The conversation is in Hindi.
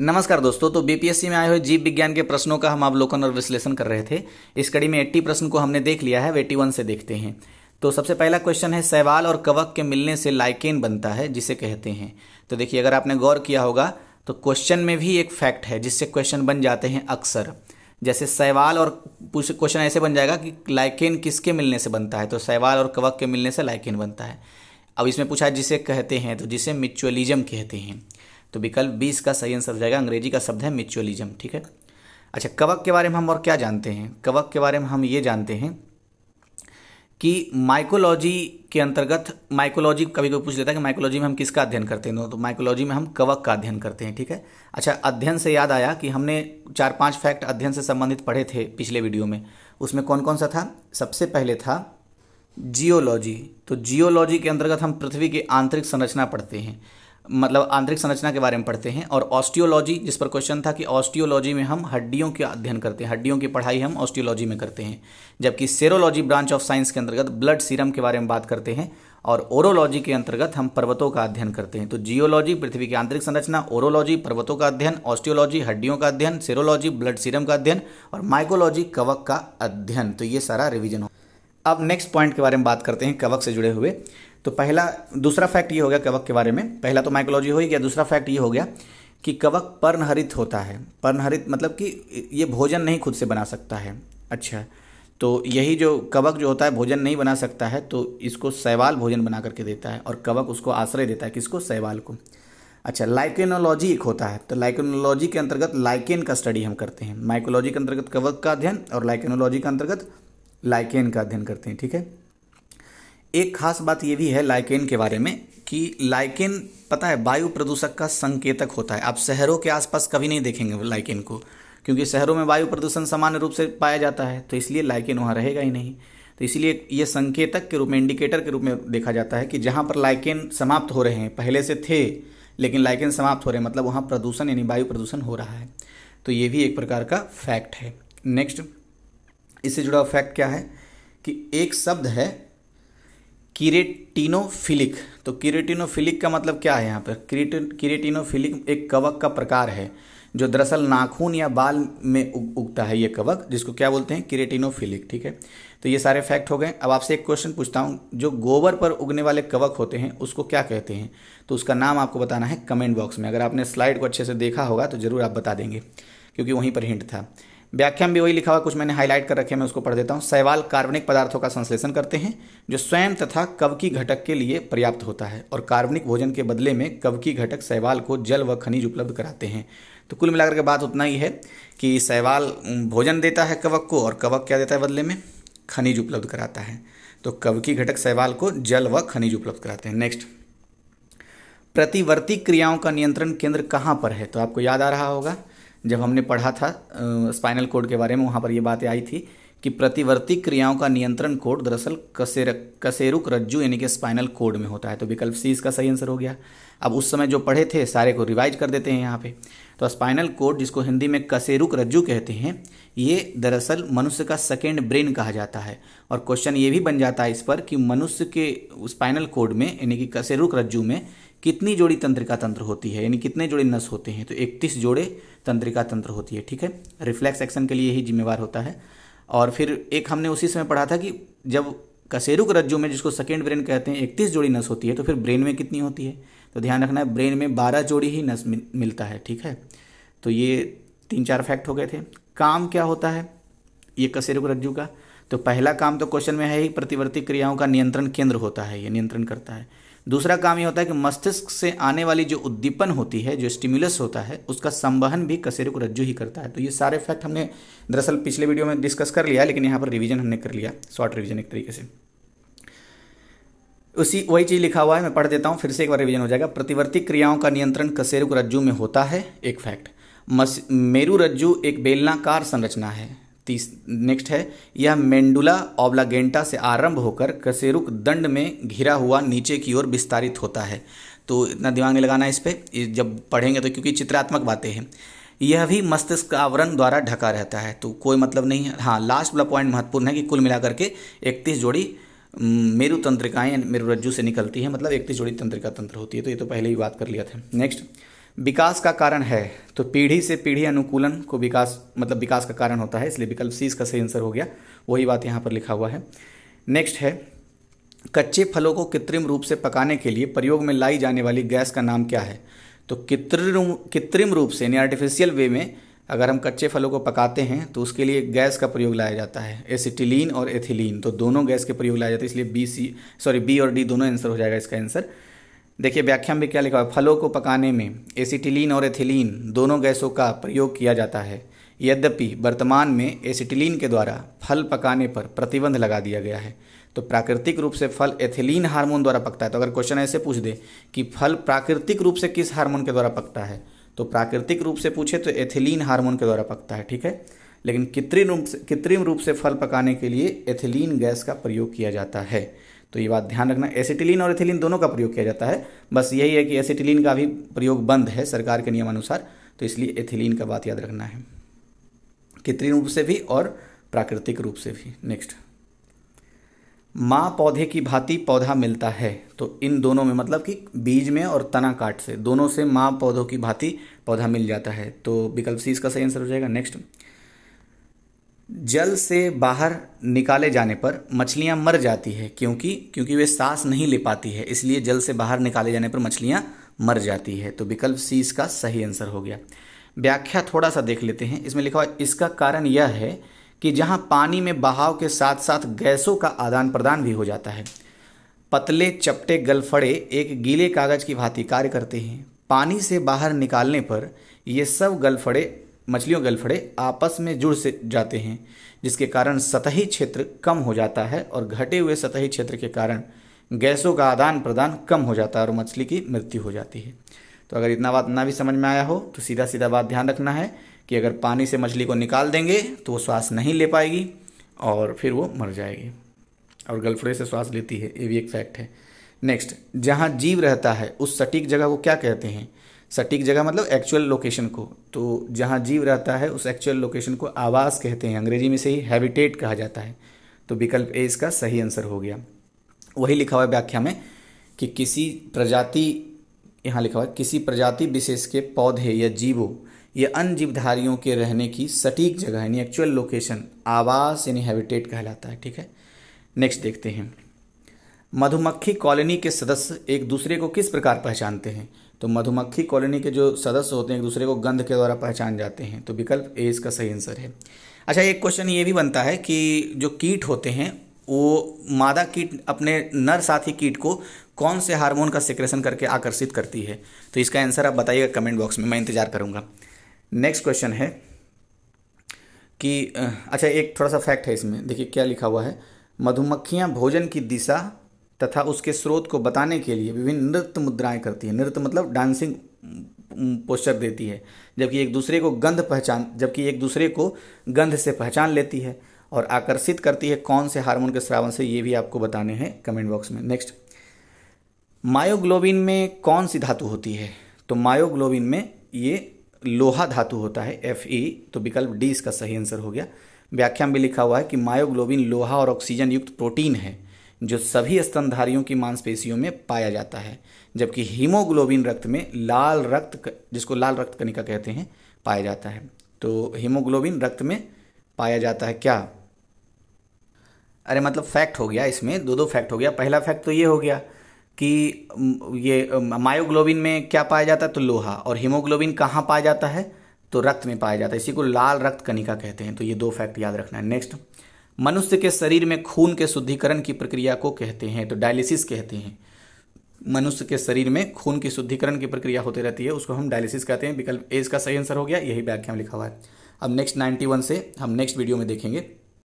नमस्कार दोस्तों तो बीपीएससी में आए हुए जीव विज्ञान के प्रश्नों का हम अवलोकन और विश्लेषण कर रहे थे इस कड़ी में एट्टी प्रश्न को हमने देख लिया है अब वन से देखते हैं तो सबसे पहला क्वेश्चन है सैवाल और कवक के मिलने से लाइकेन बनता है जिसे कहते हैं तो देखिए अगर आपने गौर किया होगा तो क्वेश्चन में भी एक फैक्ट है जिससे क्वेश्चन बन जाते हैं अक्सर जैसे सैवाल और क्वेश्चन ऐसे बन जाएगा कि लाइकेन किसके मिलने से बनता है तो सैवाल और कवक के मिलने से लाइकेन बनता है अब इसमें पूछा जिसे कहते हैं तो जिसे म्यूचुअलिज्म कहते हैं तो विकल्प बी इसका सही आंसर हो जाएगा अंग्रेजी का शब्द है म्यूचुअलिज्म ठीक है अच्छा कवक के बारे में हम और क्या जानते हैं कवक के बारे में हम ये जानते हैं कि माइकोलॉजी के अंतर्गत माइकोलॉजी कभी कभी पूछ लेता है कि माइकोलॉजी में हम किसका अध्ययन करते हैं तो माइकोलॉजी तो में हम कवक का अध्ययन करते हैं ठीक है अच्छा अध्ययन से याद आया कि हमने चार पांच फैक्ट अध्ययन से संबंधित पढ़े थे पिछले वीडियो में उसमें कौन कौन सा था सबसे पहले था जियोलॉजी तो जियोलॉजी के अंतर्गत हम पृथ्वी की आंतरिक संरचना पढ़ते हैं मतलब आंतरिक संरचना के बारे में पढ़ते हैं और ऑस्टियोलॉजी जिस पर क्वेश्चन था कि ऑस्टियोलॉजी में हम हड्डियों का अध्ययन करते हैं हड्डियों की पढ़ाई हम ऑस्टियोलॉजी में करते हैं जबकि सेरोलॉजी ब्रांच ऑफ साइंस के अंतर्गत ब्लड सीरम के बारे में बात करते हैं और ओरोलॉजी के अंतर्गत हम पर्वतों का अध्ययन करते हैं तो जियोलॉजी पृथ्वी की आंतरिक संरचना ओरोलॉजी पर्वतों का अध्ययन ऑस्टियोलॉजी हड्डियों का अध्ययन सेरोलॉजी ब्लड सीरम का अध्ययन और माइकोलॉजी कवक का अध्ययन तो ये सारा रिविजन हो अब नेक्स्ट पॉइंट के बारे में बात करते हैं कवक से जुड़े हुए तो पहला दूसरा फैक्ट ये हो गया कवक के बारे में पहला तो माइकोलॉजी हो ही गया दूसरा फैक्ट ये हो गया कि कवक पर्णहरित होता है पर्णहरित मतलब कि ये भोजन नहीं खुद से बना सकता है अच्छा तो यही जो कवक जो होता है भोजन नहीं बना सकता है तो इसको सैवाल भोजन बना करके देता है और कवक उसको आश्रय देता है किसको सैवाल को अच्छा लाइकेनोलॉजी एक होता है तो लाइकेनोलॉजी के अंतर्गत लाइकेन का स्टडी हम करते हैं माइकोलॉजी के अंतर्गत कवक का अध्ययन और लाइकेनोलॉजी के अंतर्गत लाइकेन का अध्ययन करते हैं ठीक है एक खास बात ये भी है लाइकेन के बारे में कि लाइकेन पता है वायु प्रदूषक का संकेतक होता है आप शहरों के आसपास कभी नहीं देखेंगे लाइकेन को क्योंकि शहरों में वायु प्रदूषण सामान्य रूप से पाया जाता है तो इसलिए लाइकेन वहाँ रहेगा ही नहीं तो इसलिए ये संकेतक के रूप में इंडिकेटर के रूप में देखा जाता है कि जहाँ पर लाइकेन समाप्त हो रहे हैं पहले से थे लेकिन लाइकेन समाप्त हो रहे हैं मतलब वहाँ प्रदूषण यानी वायु प्रदूषण हो रहा है तो ये भी एक प्रकार का फैक्ट है नेक्स्ट इससे जुड़ा फैक्ट क्या है कि एक शब्द है किरेटिनोफिलिक तो किरेटिनोफिलिक का मतलब क्या है यहाँ पर किरेटिनोफिलिक एक कवक का प्रकार है जो दरअसल नाखून या बाल में उग, उगता है ये कवक जिसको क्या बोलते हैं किरेटिनोफिलिक ठीक है तो ये सारे फैक्ट हो गए अब आपसे एक क्वेश्चन पूछता हूँ जो गोबर पर उगने वाले कवक होते हैं उसको क्या कहते हैं तो उसका नाम आपको बताना है कमेंट बॉक्स में अगर आपने स्लाइड को अच्छे से देखा होगा तो ज़रूर आप बता देंगे क्योंकि वहीं पर हिंट था व्याख्या में भी वही लिखा हुआ कुछ मैंने हाईलाइट कर रखे मैं उसको पढ़ देता हूँ सैवाल कार्बनिक पदार्थों का संश्लेषण करते हैं जो स्वयं तथा कवकी घटक के लिए पर्याप्त होता है और कार्बनिक भोजन के बदले में कवकी घटक सैवाल को जल व खनिज उपलब्ध कराते हैं तो कुल मिलाकर के बात उतना ही है कि सैवाल भोजन देता है कवक को और कवक क्या देता है बदले में खनिज उपलब्ध कराता है तो कवकी घटक सैवाल को जल व खनिज उपलब्ध कराते हैं नेक्स्ट प्रतिवर्ती क्रियाओं का नियंत्रण केंद्र कहाँ पर है तो आपको याद आ रहा होगा जब हमने पढ़ा था स्पाइनल कोड के बारे में वहाँ पर ये बातें आई थी कि प्रतिवर्ती क्रियाओं का नियंत्रण कोड दरअसल कसेर कसेरुक रज्जु यानी कि स्पाइनल कोड में होता है तो विकल्प सी इसका सही आंसर हो गया अब उस समय जो पढ़े थे सारे को रिवाइज कर देते हैं यहाँ पे तो स्पाइनल कोड जिसको हिंदी में कसेरुक रज्जु कहते हैं ये दरअसल मनुष्य का सेकेंड ब्रेन कहा जाता है और क्वेश्चन ये भी बन जाता है इस पर कि मनुष्य के स्पाइनल कोड में यानी कि कसेरुक रज्जु में कितनी जोड़ी तंत्रिका तंत्र होती है यानी कितने जोड़े नस होते हैं तो इकतीस जोड़े तंत्रिका तंत्र होती है ठीक है रिफ्लेक्स एक्शन के लिए ही जिम्मेवार होता है और फिर एक हमने उसी समय पढ़ा था कि जब कसेरुक रज्जु में जिसको सेकेंड ब्रेन कहते हैं इकतीस जोड़ी नस होती है तो फिर ब्रेन में कितनी होती है तो ध्यान रखना है ब्रेन में बारह जोड़ी ही नस मिलता है ठीक है तो ये तीन चार फैक्ट हो गए थे काम क्या होता है ये कसेरुक रज्जु का तो पहला काम तो क्वेश्चन में है ही प्रतिवर्ती क्रियाओं का नियंत्रण केंद्र होता है ये नियंत्रण करता है दूसरा काम ये होता है कि मस्तिष्क से आने वाली जो उद्दीपन होती है जो स्टिमुलस होता है उसका संवहन भी कसेरे को रज्जू ही करता है तो ये सारे फैक्ट हमने दरअसल पिछले वीडियो में डिस्कस कर लिया लेकिन यहाँ पर रिविजन हमने कर लिया शॉर्ट रिविजन एक तरीके से उसी वही चीज़ लिखा हुआ है मैं पढ़ देता हूँ फिर से एक बार रिवीजन हो जाएगा प्रतिवर्ती क्रियाओं का नियंत्रण कसेरुक रज्जु में होता है एक फैक्ट मेरु रज्जु एक बेलनाकार संरचना है तीस नेक्स्ट है यह मेंडुला ओब्लागेंटा से आरंभ होकर कसेरुक दंड में घिरा हुआ नीचे की ओर विस्तारित होता है तो इतना दिमाग नहीं लगाना इस पर जब पढ़ेंगे तो क्योंकि चित्रात्मक बातें हैं यह भी मस्तिष्क आवरण द्वारा ढका रहता है तो कोई मतलब नहीं है हाँ लास्ट वाला पॉइंट महत्वपूर्ण है कि कुल मिलाकर के इकतीस जोड़ी मेरु तंत्रिकाएँ रज्जू से निकलती हैं मतलब इकतीस जोड़ी तंत्रिका तंत्र होती है तो ये तो पहले ही बात कर लिया था नेक्स्ट विकास का कारण है तो पीढ़ी से पीढ़ी अनुकूलन को विकास मतलब विकास का कारण होता है इसलिए विकल्प सी इसका सही आंसर हो गया वही बात यहाँ पर लिखा हुआ है नेक्स्ट है कच्चे फलों को कृत्रिम रूप से पकाने के लिए प्रयोग में लाई जाने वाली गैस का नाम क्या है तो कृत्रिम कृत्रिम रूप से यानी आर्टिफिशियल वे में अगर हम कच्चे फलों को पकाते हैं तो उसके लिए गैस का प्रयोग लाया जाता है एसिटिलीन और एथिलीन तो दोनों गैस के प्रयोग लाया जाता है इसलिए बी सी सॉरी बी और डी दोनों आंसर हो जाएगा इसका आंसर देखिए व्याख्या में क्या लिखा हुआ फलों को पकाने में एसिटिलीन और एथिलीन दोनों गैसों का प्रयोग किया जाता है यद्यपि वर्तमान में एसिटिलीन के द्वारा फल पकाने पर प्रतिबंध लगा दिया गया है तो प्राकृतिक रूप से फल एथिलीन हार्मोन द्वारा पकता है तो अगर क्वेश्चन ऐसे पूछ दे कि फल प्राकृतिक रूप से किस हार्मोन के द्वारा पकता है तो प्राकृतिक रूप से पूछे तो एथिलीन हार्मोन के द्वारा पकता है ठीक है लेकिन कृत्रिम रूप से कृत्रिम रूप से फल पकाने के लिए एथिलीन गैस का प्रयोग किया जाता है तो ये बात ध्यान रखना एसिटिलीन और एथिलीन दोनों का प्रयोग किया जाता है बस यही है कि एसिटिलीन का भी प्रयोग बंद है सरकार के नियमानुसार तो इसलिए एथिलीन का बात याद रखना है कृत्रिम रूप से भी और प्राकृतिक रूप से भी नेक्स्ट माँ पौधे की भांति पौधा मिलता है तो इन दोनों में मतलब कि बीज में और तना काट से दोनों से माँ पौधों की भांति पौधा मिल जाता है तो विकल्प सी इसका सही आंसर हो जाएगा नेक्स्ट जल से बाहर निकाले जाने पर मछलियाँ मर जाती है क्योंकि क्योंकि वे सांस नहीं ले पाती है इसलिए जल से बाहर निकाले जाने पर मछलियाँ मर जाती है तो विकल्प सी इसका सही आंसर हो गया व्याख्या थोड़ा सा देख लेते हैं इसमें लिखा हुआ इसका कारण यह है कि जहाँ पानी में बहाव के साथ साथ गैसों का आदान प्रदान भी हो जाता है पतले चपटे गलफड़े एक गीले कागज की भांति कार्य करते हैं पानी से बाहर निकालने पर ये सब गलफड़े मछलियों गलफड़े आपस में जुड़ से जाते हैं जिसके कारण सतही क्षेत्र कम हो जाता है और घटे हुए सतही क्षेत्र के कारण गैसों का आदान प्रदान कम हो जाता है और मछली की मृत्यु हो जाती है तो अगर इतना बात ना भी समझ में आया हो तो सीधा सीधा बात ध्यान रखना है कि अगर पानी से मछली को निकाल देंगे तो वो श्वास नहीं ले पाएगी और फिर वो मर जाएगी और गलफड़े से श्वास लेती है ये भी एक फैक्ट है नेक्स्ट जहाँ जीव रहता है उस सटीक जगह को क्या कहते हैं सटीक जगह मतलब एक्चुअल लोकेशन को तो जहाँ जीव रहता है उस एक्चुअल लोकेशन को आवास कहते हैं अंग्रेजी में से ही हैबिटेट कहा जाता है तो विकल्प ए इसका सही आंसर हो गया वही लिखा हुआ व्याख्या में कि किसी प्रजाति यहाँ लिखा हुआ किसी प्रजाति विशेष के पौधे या जीवों या अन्य जीवधारियों के रहने की सटीक जगह यानी एक्चुअल लोकेशन आवास यानी हैबिटेट कहलाता है ठीक है नेक्स्ट देखते हैं मधुमक्खी कॉलोनी के सदस्य एक दूसरे को किस प्रकार पहचानते हैं तो मधुमक्खी कॉलोनी के जो सदस्य होते हैं एक दूसरे को गंध के द्वारा पहचान जाते हैं तो विकल्प ए इसका सही आंसर है अच्छा एक क्वेश्चन ये भी बनता है कि जो कीट होते हैं वो मादा कीट अपने नर साथी कीट को कौन से हार्मोन का सिक्रेशन करके आकर्षित करती है तो इसका आंसर आप बताइएगा कमेंट बॉक्स में मैं इंतज़ार करूंगा नेक्स्ट क्वेश्चन है कि अच्छा एक थोड़ा सा फैक्ट है इसमें देखिए क्या लिखा हुआ है मधुमक्खियाँ भोजन की दिशा तथा उसके स्रोत को बताने के लिए विभिन्न नृत्य मुद्राएं करती है नृत्य मतलब डांसिंग पोस्चर देती है जबकि एक दूसरे को गंध पहचान जबकि एक दूसरे को गंध से पहचान लेती है और आकर्षित करती है कौन से हार्मोन के श्रावण से ये भी आपको बताने हैं कमेंट बॉक्स में नेक्स्ट मायोग्लोबिन में कौन सी धातु होती है तो मायोग्लोबिन में ये लोहा धातु होता है एफ ई e, तो विकल्प डी इसका सही आंसर हो गया व्याख्या में लिखा हुआ है कि मायोग्लोबिन लोहा और ऑक्सीजन युक्त प्रोटीन है जो सभी स्तनधारियों की मांसपेशियों में पाया जाता है जबकि हीमोग्लोबिन रक्त में लाल रक्त जिसको लाल रक्त कणिका कहते हैं पाया जाता है तो हीमोग्लोबिन रक्त में पाया जाता है क्या अरे मतलब फैक्ट हो गया इसमें दो दो फैक्ट हो गया पहला फैक्ट तो ये हो गया कि ये मायोग्लोबिन में क्या पाया जाता है तो लोहा और हीमोग्लोबिन कहाँ पाया जाता है तो रक्त में पाया जाता है इसी को लाल रक्त कणिका कहते हैं तो ये दो फैक्ट याद रखना है नेक्स्ट मनुष्य के शरीर में खून के शुद्धिकरण की प्रक्रिया को कहते हैं तो डायलिसिस कहते हैं मनुष्य के शरीर में खून की शुद्धिकरण की प्रक्रिया होती रहती है उसको हम डायलिसिस कहते हैं विकल्प ए इसका सही आंसर हो गया यही व्याख्या में लिखा हुआ है अब नेक्स्ट नाइन्टी से हम नेक्स्ट वीडियो में देखेंगे